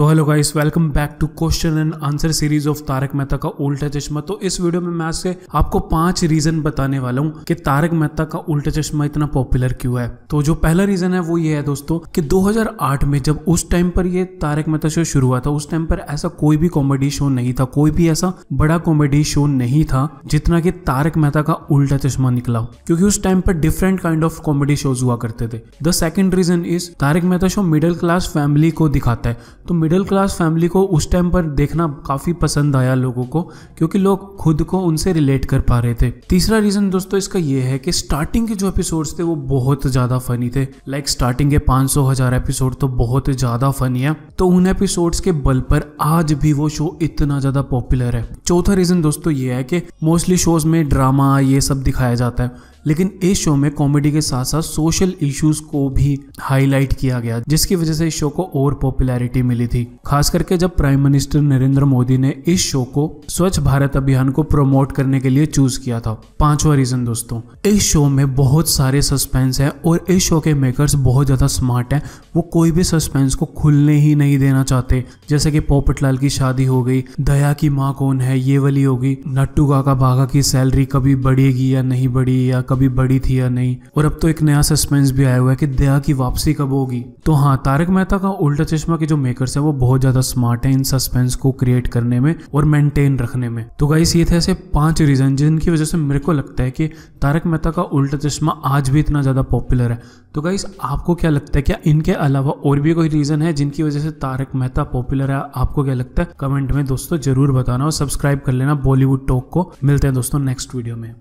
तो hello guys welcome back to question and answer series of Tarak Mehta Ka Ooltah चश्मा तो इस वीडियो में मैं आज से आपको पांच रीजन बताने वाला हूँ कि तारक मेहता का उल्टा चश्मा इतना पॉपुलर क्यों है तो जो पहला रीजन है वो ये है दोस्तों कि 2008 में जब उस टाइम पर ये तारक मेहता शो शुरू हुआ था उस टाइम पर ऐसा कोई भी कॉमेडी शो नहीं था कोई भी ऐसा बड़ा कॉमेडी शो नहीं था जितना की तारक मेहता का उल्टा चश्मा निकला क्योंकि उस टाइम पर different kind of comedy shows हुआ करते थे the second reason is Tarak Mehta show middle class family को दिखाता है तो मिडिल क्लास फैमिली को उस टाइम पर देखना काफ़ी पसंद आया लोगों को क्योंकि लोग खुद को उनसे रिलेट कर पा रहे थे तीसरा रीज़न दोस्तों इसका ये है कि स्टार्टिंग के जो एपिसोड्स थे वो बहुत ज़्यादा फनी थे लाइक स्टार्टिंग के पांच सौ हज़ार एपिसोड तो बहुत ज़्यादा फनी है तो उन एपिसोड्स के बल पर आज भी वो शो इतना ज़्यादा पॉपुलर है चौथा रीज़न दोस्तों ये है कि मोस्टली शोज में ड्रामा ये सब दिखाया जाता है लेकिन इस शो में कॉमेडी के साथ साथ सोशल इश्यूज को भी हाईलाइट किया गया जिसकी वजह से इस शो को और पॉपुलैरिटी मिली थी थी खास करके जब प्राइम मिनिस्टर नरेंद्र मोदी ने इस शो को स्वच्छ भारत अभियान को प्रमोट करने के लिए चूज किया था पांचवा रीजन दोस्तों इस शो में बहुत सारे सस्पेंस है और इस शो के मेकर्स बहुत ज्यादा स्मार्ट है वो कोई भी सस्पेंस को खुलने ही नहीं देना चाहते जैसे कि पोपटलाल की शादी हो गई दया की माँ कौन है ये वाली होगी नट्टू काका भागा की सैलरी कभी बढ़ेगी या नहीं बढ़ी या कभी बढ़ी थी या नहीं और अब तो एक नया सस्पेंस भी आया हुआ है कि दया की वापसी कब होगी तो हाँ तारक मेहता का उल्टा चश्मा के जो मेकर्स है वो बहुत ज़्यादा स्मार्ट है इन सस्पेंस को क्रिएट करने में और मेंटेन रखने में तो गाइस ये थे ऐसे पांच रीज़न जिनकी वजह से मेरे को लगता है कि तारक मेहता का उल्टा चश्मा आज भी इतना ज़्यादा पॉपुलर है तो गाइस आपको क्या लगता है क्या इनके अलावा और भी कोई रीज़न है जिनकी वजह से तारक मेहता पॉपुलर है आपको क्या लगता है कमेंट में दोस्तों जरूर बताना और सब्सक्राइब कर लेना बॉलीवुड टॉक को मिलते हैं दोस्तों नेक्स्ट वीडियो में